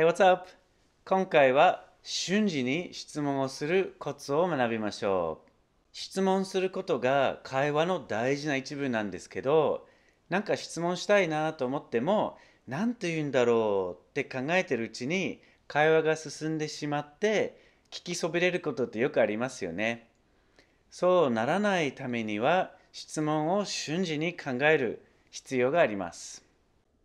Hey, what's up? 今回は瞬時に質問をするコツを学びましょう。質問することが会話の大事な一部なんですけど、なんか質問したいなと思っても、何て言うんだろうって考えてるうちに会話が進んでしまって、聞きそびれることってよくありますよね。そうならないためには、質問を瞬時に考える必要があります。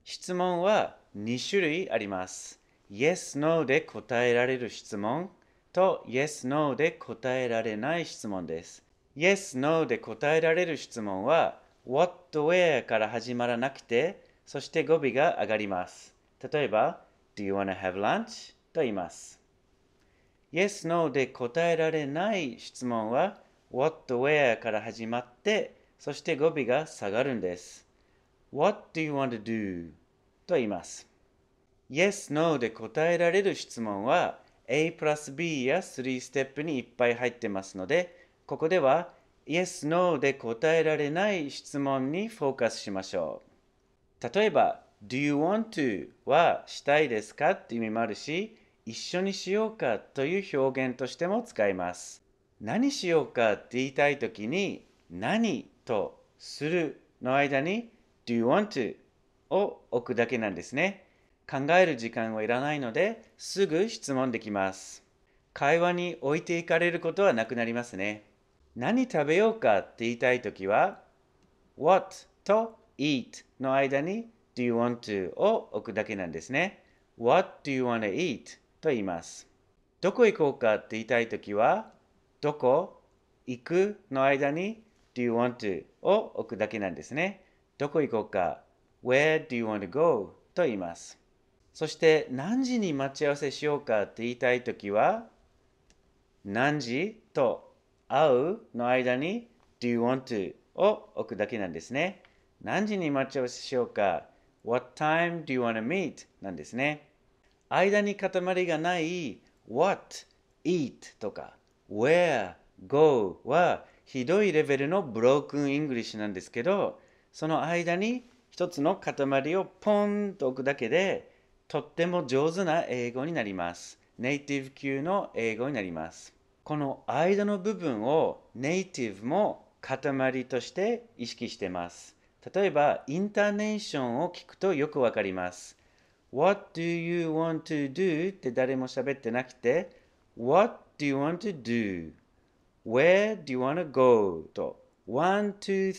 質問は2種類あります。Yes, No で答えられる質問と Yes, No で答えられない質問です。Yes, No で答えられる質問は What, Where から始まらなくてそして語尾が上がります。例えば Do you wanna have lunch? と言います。Yes, No で答えられない質問は What, Where から始まってそして語尾が下がるんです。What do you want to do? と言います。Yes, No で答えられる質問は A プラス B や3ステップにいっぱい入ってますのでここでは Yes, No で答えられない質問にフォーカスしましょう例えば Do you want to はしたいですかって意味もあるし一緒にしようかという表現としても使います何しようかって言いたい時に何とするの間に Do you want to を置くだけなんですね。考える時間はいらないのですぐ質問できます。会話に置いていかれることはなくなりますね。何食べようかって言いたいときは What と Eat の間に Do you want to を置くだけなんですね。What do you want to eat? と言います。どこ行こうかって言いたいときはどこ行くの間に Do you want to を置くだけなんですね。どこ行こうか Where do you want to go? と言います。そして何時に待ち合わせしようかって言いたいときは、何時と会うの間に do you want to を置くだけなんですね。何時に待ち合わせしようか what time do you want to meet なんですね。間に塊がない what, eat とか where, go はひどいレベルの Broken English なんですけど、その間に一つの塊をポンと置くだけで、とっても上手な英語になります。ネイティブ級の英語になります。この間の部分をネイティブも塊として意識してます。例えば、インターネーションを聞くとよくわかります。What do you want to do? って誰も喋ってなくて、What do you want to do? Where do you want to go? と、1、2、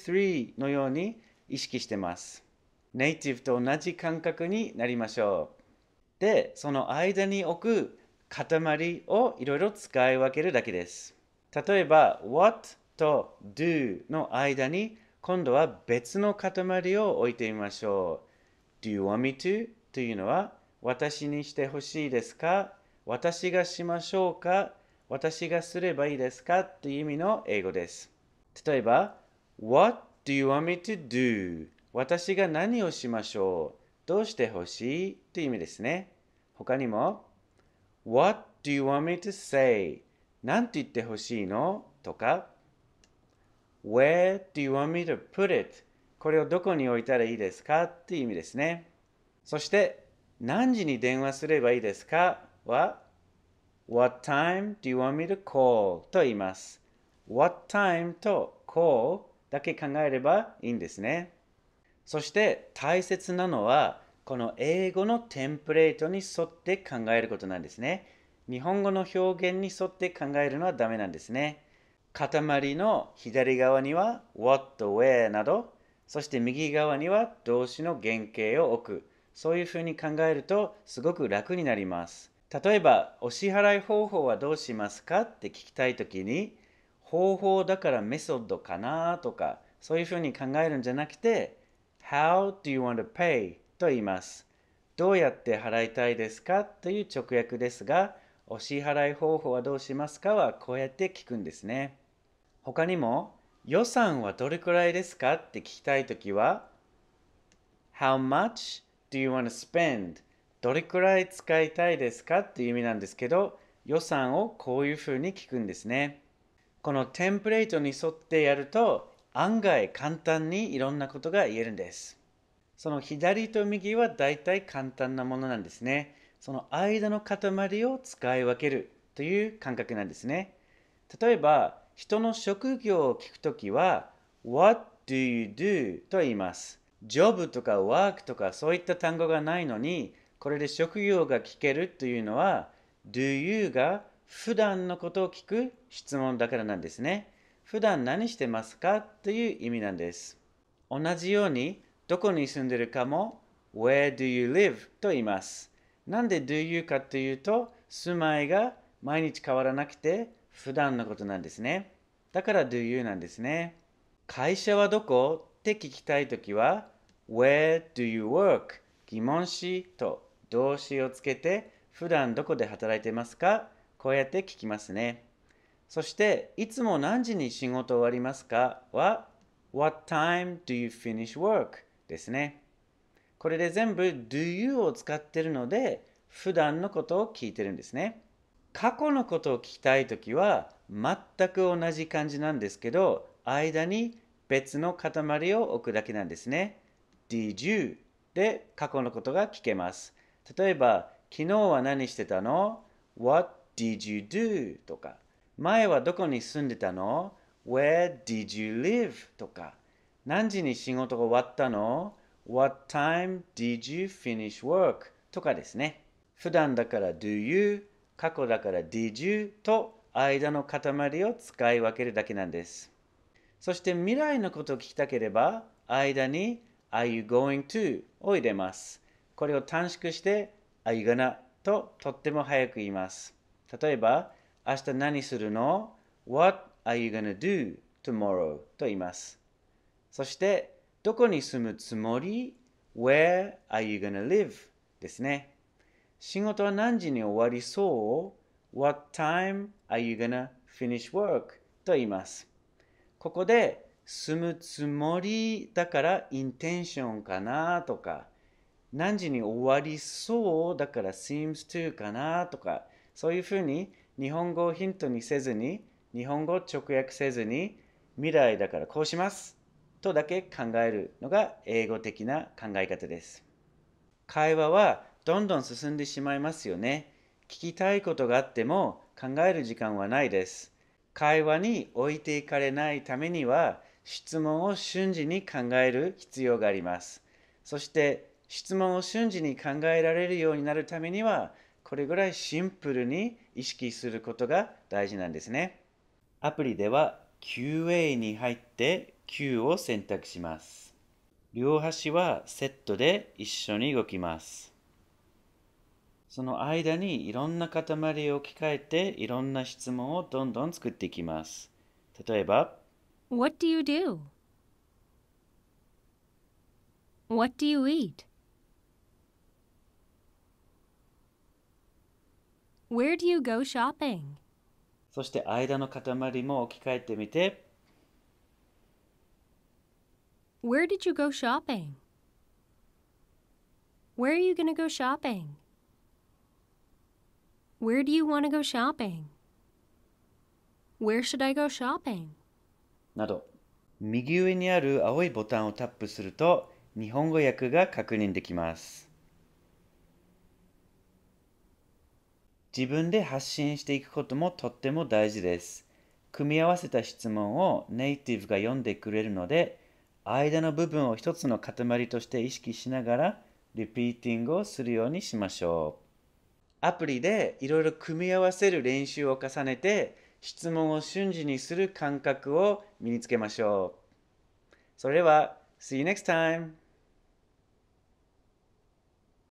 3のように意識してます。ネイティブと同じ感覚になりましょう。で、その間に置く塊をいろいろ使い分けるだけです。例えば、what と do の間に今度は別の塊を置いてみましょう。Do you want me to? というのは私にしてほしいですか私がしましょうか私がすればいいですかという意味の英語です。例えば、What do you want me to do? 私が何をしましょうどうしてほしいという意味ですね。他にも、What do you want me to say? なんて言ってほしいのとか、Where do you want me to put it? これをどこに置いたらいいですかっていう意味ですね。そして、何時に電話すればいいですかは、What time do you want me to call? と言います。What time と call だけ考えればいいんですね。そして大切なのはこの英語のテンプレートに沿って考えることなんですね。日本語の表現に沿って考えるのはダメなんですね。塊の左側には what, where など、そして右側には動詞の原型を置く。そういうふうに考えるとすごく楽になります。例えば、お支払い方法はどうしますかって聞きたいときに、方法だからメソッドかなとか、そういうふうに考えるんじゃなくて、How do you want to pay? と言います。どうやって払いたいですかという直訳ですが、お支払い方法はどうしますかはこうやって聞くんですね。他にも、予算はどれくらいですかって聞きたいときは、How much do you want to spend? どれくらい使いたいですかっていう意味なんですけど、予算をこういうふうに聞くんですね。このテンプレートに沿ってやると案外簡単にいろんなことが言えるんです。その左と右は大体簡単なものなんですね。その間の塊を使い分けるという感覚なんですね。例えば、人の職業を聞くときは、What do you do? と言います。job とか work とかそういった単語がないのに、これで職業が聞けるというのは、do you が普段のことを聞く質問だからなんですね。普段何してますかという意味なんです。同じように、どこに住んでるかも Where do you live? と言います。なんで do you かというと、住まいが毎日変わらなくて普段のことなんですね。だから do you なんですね。会社はどこって聞きたいときは Where do you work? 疑問詞と動詞をつけて普段どこで働いてますかこうやって聞きますね。そして、いつも何時に仕事終わりますかは、What time do you finish work? ですね。これで全部 do you を使ってるので、普段のことを聞いてるんですね。過去のことを聞きたいときは、全く同じ感じなんですけど、間に別の塊を置くだけなんですね。did you で過去のことが聞けます。例えば、昨日は何してたの ?What did you do? とか。前はどこに住んでたの ?Where did you live? とか、何時に仕事が終わったの ?What time did you finish work? とかですね。普段だから do you、過去だから did you と間の塊を使い分けるだけなんです。そして未来のことを聞きたければ、間に are you going to を入れます。これを短縮して are you gonna ととっても早く言います。例えば、明日何するの ?What are you gonna do tomorrow? と言います。そして、どこに住むつもり ?Where are you gonna live? ですね。仕事は何時に終わりそう ?What time are you gonna finish work? と言います。ここで住むつもりだから intention かなとか何時に終わりそうだから seems to かなとかそういうふうに日本語をヒントにせずに、日本語を直訳せずに、未来だからこうします。とだけ考えるのが英語的な考え方です。会話はどんどん進んでしまいますよね。聞きたいことがあっても考える時間はないです。会話に置いていかれないためには質問を瞬時に考える必要があります。そして質問を瞬時に考えられるようになるためにはこれぐらいシンプルに意識することが大事なんですね。アプリでは QA に入って Q を選択します。両端はセットで一緒に動きます。その間にいろんな塊を置き換えていろんな質問をどんどん作っていきます。例えば、What do you do? What do you eat? Where do you go shopping? そして間の塊も置き換えてみて。Where did you go shopping? Where are you going to go shopping? Where do you want to go shopping? Where should I go shopping? など、右上にある青いボタンをタップすると、日本語訳が確認できます。自分で発信していくこともとっても大事です。組み合わせた質問をネイティブが読んでくれるので、間の部分を一つの塊として意識しながら、リピーティングをするようにしましょう。アプリでいろいろ組み合わせる練習を重ねて、質問を瞬時にする感覚を身につけましょう。それでは、See you next time!